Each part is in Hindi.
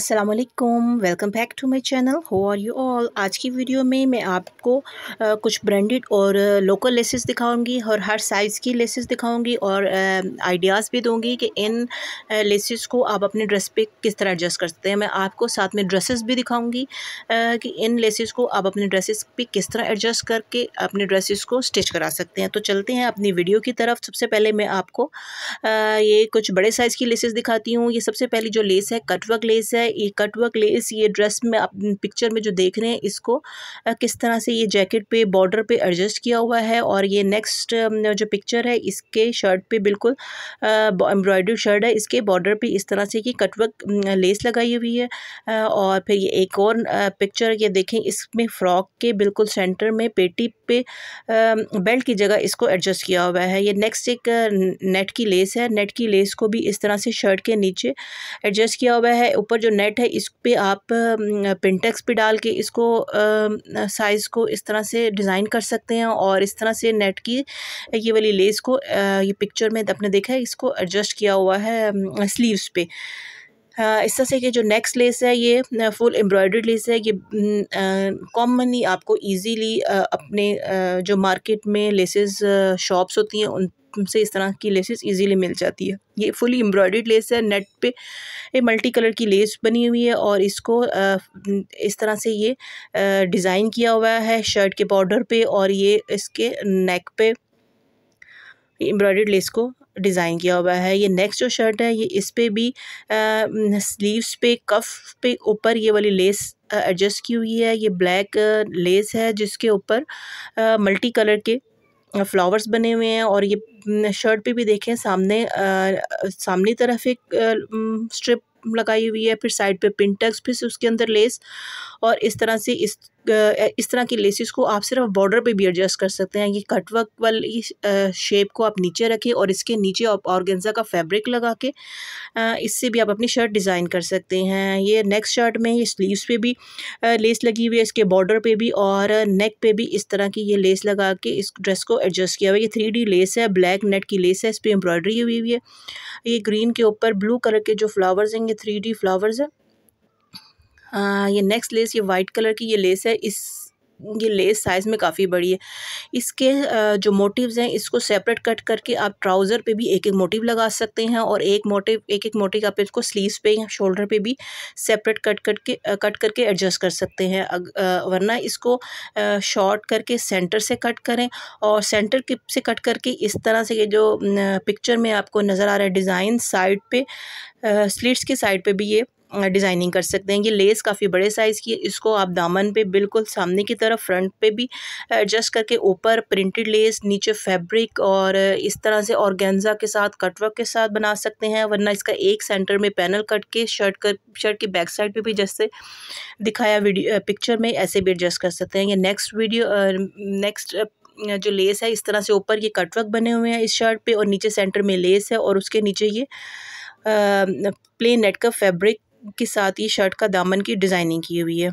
Aslam welcome back to my channel how are you all आज की वीडियो में मैं आपको आ, कुछ ब्रांडेड और लोकल लेसेस दिखाऊंगी और हर साइज़ की लेसेस दिखाऊंगी और आइडियाज़ भी दूंगी कि इन लेसेस को आप अपने ड्रेस पे किस तरह एडजस्ट कर सकते हैं मैं आपको साथ में ड्रेसेस भी दिखाऊंगी कि इन लेसेस को आप अपने ड्रेसेस पे किस तरह एडजस्ट करके अपने ड्रेसेस को स्टिच करा सकते हैं तो चलते हैं अपनी वीडियो की तरफ सबसे पहले मैं आपको आ, ये कुछ बड़े साइज़ की लेसेस दिखाती हूँ ये सबसे पहले जो लेस है कटवर्क लेस है ये कटवर्क लेस ये ड्रेस में आप पिक्चर में जो देख रहे हैं इसको किस तरह से ये जैकेट पे बॉर्डर पे एडजस्ट किया हुआ है और ये नेक्स्ट जो पिक्चर है इसके शर्ट पे बिल्कुल एम्ब्रॉयडर्ड शर्ट है इसके बॉर्डर पे इस तरह से कि कटवर्क लेस लगाई हुई है और फिर ये एक और पिक्चर ये देखें इसमें फ्रॉक के बिल्कुल सेंटर में पेटी पे बेल्ट की जगह इसको एडजस्ट किया हुआ है ये नेक्स्ट एक नेट की लेस है नेट की लेस को भी इस तरह से शर्ट के नीचे एडजस्ट किया हुआ है ऊपर जो नेट है इस पर आप पिनटेक्स पे डाल के इसको साइज़ को इस तरह से डिज़ाइन कर सकते हैं और इस तरह से नेट की ये वाली लेस को ये पिक्चर में आपने देखा है इसको एडजस्ट किया हुआ है स्लीव्स पे इस तरह से कि जो नेक्स्ट लेस है ये फुल एम्ब्रॉयडर्ड लेस है ये कॉमनली आपको इजीली अपने जो मार्केट में लेसेस शॉप्स होती हैं उन से इस तरह की लेसेस इजीली मिल जाती है ये फुली एम्ब्रॉयड लेस है नेट पे ये मल्टी कलर की लेस बनी हुई है और इसको इस तरह से ये डिज़ाइन किया हुआ है शर्ट के बॉर्डर पे और ये इसके नेक पे एम्ब्रॉयड लेस को डिज़ाइन किया हुआ है ये नेक्स्ट जो शर्ट है ये इस पर भी स्लीवस पे कफ पे ऊपर ये वाली लेस एडजस्ट की हुई है ये ब्लैक लेस है जिसके ऊपर मल्टी कलर के फ्लावर्स बने हुए हैं और ये शर्ट पे भी देखें सामने सामने तरफ एक स्ट्रिप लगाई हुई है फिर साइड पे पिन टक्स फिर उसके अंदर लेस और इस तरह से इस इस तरह की लेसिस को आप सिर्फ बॉर्डर पे भी एडजस्ट कर सकते हैं ये कट वर्क वाली शेप को आप नीचे रखें और इसके नीचे आप ऑर्गेंजा का फैब्रिक लगा के इससे भी आप अपनी शर्ट डिज़ाइन कर सकते हैं ये नेक्स्ट शर्ट में ये स्लीव्स पे भी लेस लगी हुई है इसके बॉर्डर पे भी और नेक पे भी इस तरह की ये लेस लगा के इस ड्रेस को एडजस्ट किया हुआ है ये थ्री लेस है ब्लैक नेट की लेस है इस पर एम्ब्रॉयडरी हुई हुई है ये ग्रीन के ऊपर ब्लू कलर के जो फ्लावर्स हैं ये थ्री फ्लावर्स हैं हाँ, ये नेक्स्ट लेस ये वाइट कलर की ये लेस है इस ये लेस साइज़ में काफ़ी बड़ी है इसके जो मोटिव्स हैं इसको सेपरेट कट करके आप ट्राउज़र पे भी एक एक मोटिव लगा सकते हैं और एक मोटिव एक एक मोटिव आप इसको स्लीव्स पे या शोल्डर पे भी सेपरेट कट कट के कट करके एडजस्ट कर सकते हैं वरना इसको शॉर्ट करके सेंटर से कट करें और सेंटर के से कट करके इस तरह से ये जो पिक्चर में आपको नज़र आ रहा है डिज़ाइन साइड पर स्लीट्स की साइड पर भी ये डिज़ाइनिंग कर सकते हैं ये लेस काफ़ी बड़े साइज़ की है इसको आप दामन पे बिल्कुल सामने की तरफ फ्रंट पे भी एडजस्ट करके ऊपर प्रिंटेड लेस नीचे फैब्रिक और इस तरह से ऑर्गेन्जा के साथ कटवर्क के साथ बना सकते हैं वरना इसका एक सेंटर में पैनल कट के शर्ट कर शर्ट की बैक साइड पर भी जैसे दिखाया वीडियो पिक्चर में ऐसे भी एडजस्ट कर सकते हैं ये नेक्स्ट वीडियो नेक्स्ट जो लेस है इस तरह से ऊपर ये कटवर्क बने हुए हैं इस शर्ट पर और नीचे सेंटर में लेस है और उसके नीचे ये प्लेन नेट का फैब्रिक के साथ ये शर्ट का दामन की डिज़ाइनिंग की हुई है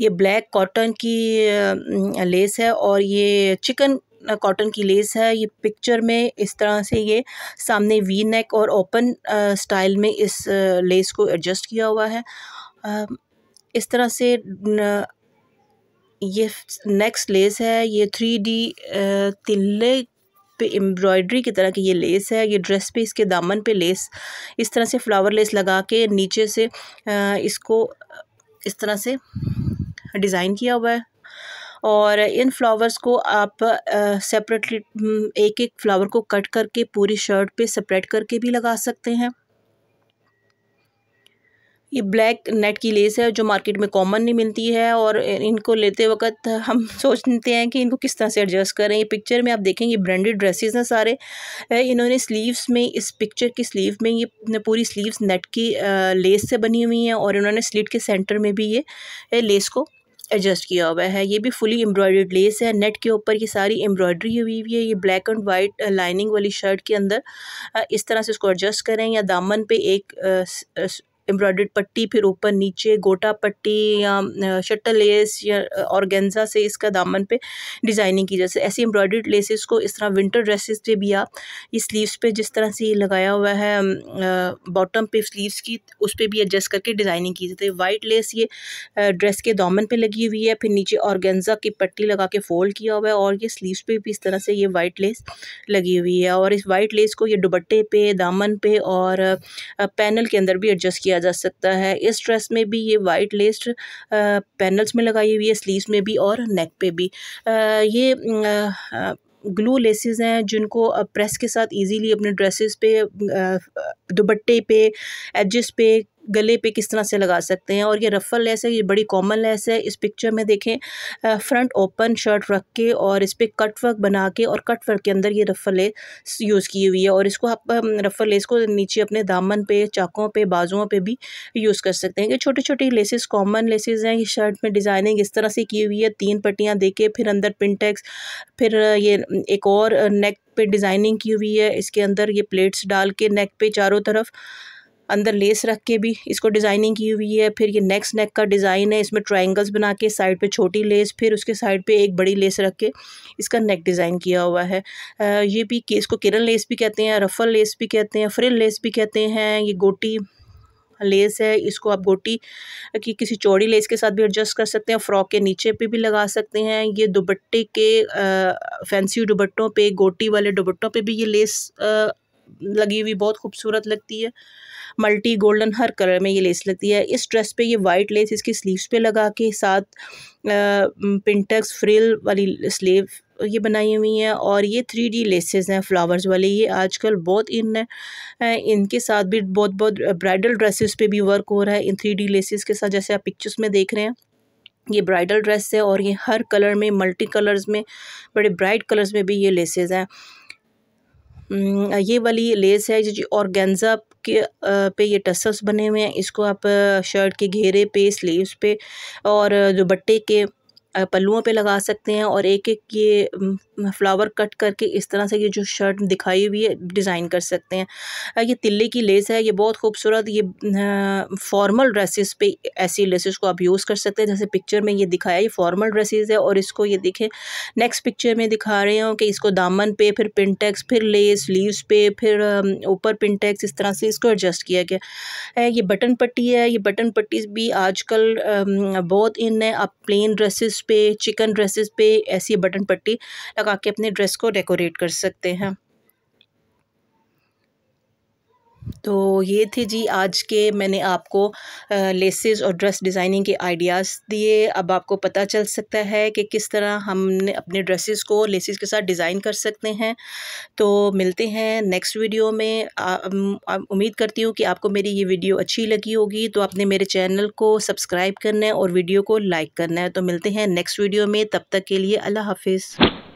ये ब्लैक कॉटन की लेस है और ये चिकन कॉटन की लेस है ये पिक्चर में इस तरह से ये सामने वी नेक और ओपन स्टाइल में इस लेस को एडजस्ट किया हुआ है इस तरह से ये नेक्स्ट लेस है ये थ्री डी तिल्ले पे एम्ब्रॉयडरी की तरह की ये लेस है ये ड्रेस पे इसके दामन पे लेस इस तरह से फ्लावर लेस लगा के नीचे से इसको इस तरह से डिज़ाइन किया हुआ है और इन फ्लावर्स को आप सेपरेटली एक एक फ्लावर को कट करके पूरी शर्ट पे सेपरेट करके भी लगा सकते हैं ये ब्लैक नेट की लेस है जो मार्केट में कॉमन नहीं मिलती है और इनको लेते वक्त हम सोचते हैं कि इनको किस तरह से एडजस्ट करें ये पिक्चर में आप देखेंगे ब्रांडेड ड्रेसेस हैं सारे इन्होंने स्लीव्स में इस पिक्चर की स्लीव में ये पूरी स्लीव्स नेट की लेस से बनी हुई हैं और इन्होंने स्लीट के सेंटर में भी ये लेस को एडजस्ट किया हुआ है ये भी फुली एम्ब्रॉयड लेस है नेट के ऊपर ये सारी एम्ब्रॉयडरी हुई हुई है ये ब्लैक एंड वाइट लाइनिंग वाली शर्ट के अंदर इस तरह से इसको एडजस्ट करें या दामन पे एक एम्ब्रॉयड पट्टी फिर ऊपर नीचे गोटा पट्टी या शटल लेस या औरगेंजा से इसका दामन पे डिज़ाइनिंग की जैसे ऐसी एम्ब्रॉयड लेसेस को इस तरह विंटर ड्रेसेस पे भी आप ये स्लीव्स पे जिस तरह से ये लगाया हुआ है बॉटम पे स्लीव्स की उस पर भी एडजस्ट करके डिज़ाइनिंग की जाती है वाइट लेस ये ड्रेस के दामन पर लगी हुई है फिर नीचे ऑर्गेन्जा की पट्टी लगा के फोल्ड किया हुआ है और ये स्लीवस पे भी इस तरह से ये वाइट लेस लगी हुई है और इस वाइट लेस को ये दुबट्टे पे दामन पे और पैनल के अंदर भी एडजस्ट किया किया जा सकता है इस ड्रेस में भी ये वाइट लेस्ड पैनल्स में लगाई हुई है स्लीव्स में भी और नेक पे भी आ, ये आ, ग्लू लेसेस हैं जिनको प्रेस के साथ इजीली अपने ड्रेसेस पे दुबट्टे पे एजेस पे गले पे किस तरह से लगा सकते हैं और ये रफ़ल लेस है ये बड़ी कॉमन लेस है इस पिक्चर में देखें फ्रंट ओपन शर्ट रख के और इस पर कट वर्क बना के और कट वर्क के अंदर ये रफ़ल लेस यूज़ की हुई है और इसको आप रफ़ल लेस को नीचे अपने दामन पे चाकों पे बाजुओं पे भी यूज़ कर सकते हैं ये छोटे छोटे लेसेस कॉमन लेसेज हैं ये शर्ट में डिज़ाइनिंग इस तरह से की हुई है तीन पट्टियाँ दे के फिर अंदर पिनटेक्स फिर ये एक और नेक पर डिज़ाइनिंग की हुई है इसके अंदर ये प्लेट्स डाल के नेक पे चारों तरफ अंदर लेस रख के भी इसको डिज़ाइनिंग की हुई है फिर ये नेक्स्ट नेक का डिज़ाइन है इसमें ट्राइंगल्स बना के साइड पे छोटी लेस फिर उसके साइड पे एक बड़ी लेस रख के इसका नेक डिज़ाइन किया हुआ है ये भी इसको किरण लेस भी कहते हैं रफल लेस भी कहते हैं फ्रिल लेस भी कहते हैं ये गोटी लेस है इसको आप गोटी की किसी चौड़ी लेस के साथ भी एडजस्ट कर सकते हैं फ्रॉक के नीचे पे भी लगा सकते हैं ये दुबट्टे के आ, फैंसी दुबट्टों पे गोटी वाले दुबट्टों पे भी ये लेस आ, लगी हुई बहुत खूबसूरत लगती है मल्टी गोल्डन हर कलर में ये लेस लगती है इस ड्रेस पे ये वाइट लेस इसकी स्लीव्स पे लगा के साथ पिंटक्स फ्रिल वाली स्लीव ये बनाई हुई हैं और ये थ्री डी लेसेस हैं फ्लावर्स वाले ये आजकल बहुत इन है इनके साथ भी बहुत बहुत ब्राइडल ड्रेसेस पे भी वर्क हो रहा है इन थ्री डी लेसेस के साथ जैसे आप पिक्चर्स में देख रहे हैं ये ब्राइडल ड्रेस है और ये हर कलर में मल्टी कलर्स में बड़े ब्राइट कलर्स में भी ये लेसेज हैं हम्म, ये वाली लेस है जो गेंजा के पे ये टसल्स बने हुए हैं इसको आप शर्ट के घेरे पे स्लीव्स पे और दुपट्टे के पल्लुओं पे लगा सकते हैं और एक एक ये फ्लावर कट करके इस तरह से ये जो शर्ट दिखाई हुई है डिज़ाइन कर सकते हैं ये तिल्ले की लेस है ये बहुत खूबसूरत ये फॉर्मल ड्रेसेस पे ऐसी लेसेस को आप यूज़ कर सकते हैं जैसे पिक्चर में ये दिखाया ये फॉर्मल ड्रेसेस है और इसको ये देखें नेक्स्ट पिक्चर में दिखा रहे हो कि इसको दामन पे फिर पिनटेक्स फिर लेस लीवस पे फिर ऊपर पिनटेक्स इस तरह से इसको एडजस्ट किया गया ये बटन पट्टी है ये बटन पट्टी भी आजकल बहुत इन है आप प्लेन ड्रेसेस पे चिकन ड्रेसेस पे ऐसी बटन पट्टी लगा के अपने ड्रेस को डेकोरेट कर सकते हैं तो ये थे जी आज के मैंने आपको लेसेस और ड्रेस डिज़ाइनिंग के आइडियाज़ दिए अब आपको पता चल सकता है कि किस तरह हमने अपने ड्रेसेस को लेसेस के साथ डिज़ाइन कर सकते हैं तो मिलते हैं नेक्स्ट वीडियो में उम्मीद करती हूँ कि आपको मेरी ये वीडियो अच्छी लगी होगी तो आपने मेरे चैनल को सब्सक्राइब करना है और वीडियो को लाइक करना है तो मिलते हैं नेक्स्ट वीडियो में तब तक के लिए अल्लाह हाफिज़